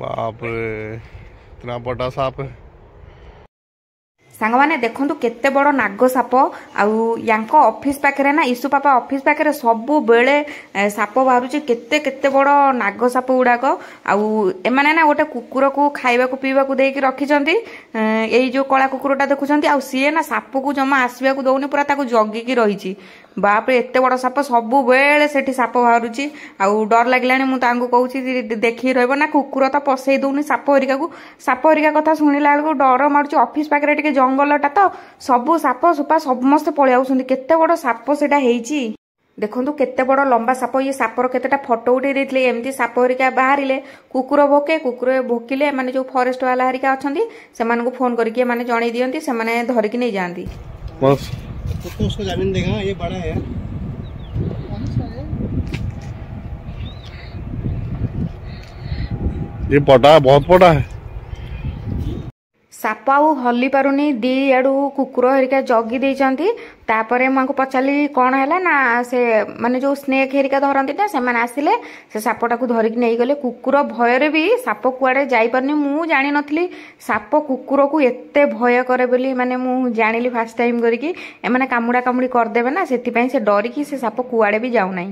ବାପ ଇତନା ବଡ ସାପ ସାଙ୍ଗମାନେ ଦେଖନ୍ତୁ କେତେ ବଡ଼ ନାଗ ସାପ ଆଉ ୟାଙ୍କ ଅଫିସ ପାଖରେ ନା ଇସୁ ପାପା ଅଫିସ ପାଖରେ ସବୁବେଳେ ସାପ ବାହାରୁଛି କେତେ କେତେ ବଡ଼ ନାଗ ସାପ ଗୁଡ଼ାକ ଆଉ ଏମାନେ ନା ଗୋଟେ କୁକୁରକୁ ଖାଇବାକୁ ପିଇବାକୁ ଦେଇକି ରଖିଛନ୍ତି ଏଇ ଯୋଉ କଳା କୁକୁରଟା ଦେଖୁଛନ୍ତି ଆଉ ସିଏ ନା ସାପକୁ ଜମା ଆସିବାକୁ ଦଉନି ପୁରା ତାକୁ ଜଗିକି ରହିଛି ବାପରେ ଏତେ ବଡ଼ ସାପ ସବୁବେଳେ ସେଠି ସାପ ବାହାରୁଛି ଆଉ ଡର ଲାଗିଲାଣି ମୁଁ ତାଙ୍କୁ କହୁଛି ଦେଖିକି ରହିବ ନା କୁକୁର ତ ପଶେଇ ଦଉନି ସାପ ହରିକାକୁ ସାପ ହରିକା କଥା ଶୁଣିଲା ବେଳକୁ ଡର ମାରୁଛି ଅଫିସ ପାଖରେ ଟିକେ ଜଙ୍ଗଲଟା ତ ସବୁ ସାପ ସୁପା ସମସ୍ତେ ପଳେଇ ଆସୁଛନ୍ତି କେତେ ବଡ଼ ସାପ ସେଇଟା ହେଇଛି ଦେଖନ୍ତୁ କେତେ ବଡ଼ ଲମ୍ବା ସାପ ଇଏ ସାପର କେତେଟା ଫଟୋ ଉଠେଇ ଦେଇଥିଲେ ଏମିତି ସାପ ହରିକା ବାହାରିଲେ କୁକୁର ଭୋକେ କୁକୁର ଭୋକିଲେ ଏମାନେ ଯୋଉ ଫରେଷ୍ଟ ବାଲା ହରିକା ଅଛନ୍ତି ସେମାନଙ୍କୁ ଫୋନ କରିକି ଏମାନେ ଜଣେଇ ଦିଅନ୍ତି ସେମାନେ ଧରିକି ନେଇଯାଆନ୍ତି तो उसको जमीन देखा ये बड़ा है ये पटा है बहुत पटा है ସାପ ଆଉ ହଲି ପାରୁନି ଦି ଆଡ଼ୁ କୁକୁର ହେରିକା ଜଗି ଦେଇଛନ୍ତି ତାପରେ ମୁଁ ଆଙ୍କୁ ପଚାରିଲି କ'ଣ ହେଲା ନା ସେ ମାନେ ଯେଉଁ ସ୍ନେକ୍ ହେରିକା ଧରନ୍ତି ନା ସେମାନେ ଆସିଲେ ସେ ସାପଟାକୁ ଧରିକି ନେଇଗଲେ କୁକୁର ଭୟରେ ବି ସାପ କୁଆଡ଼େ ଯାଇପାରୁନି ମୁଁ ଜାଣିନଥିଲି ସାପ କୁକୁରକୁ ଏତେ ଭୟ କରେ ବୋଲି ମାନେ ମୁଁ ଜାଣିଲି ଫାର୍ଷ୍ଟ ଟାଇମ୍ କରିକି ଏମାନେ କାମୁଡ଼ା କାମୁଡ଼ି କରିଦେବେ ନା ସେଥିପାଇଁ ସେ ଡରିକି ସେ ସାପ କୁଆଡ଼େ ବି ଯାଉନାହିଁ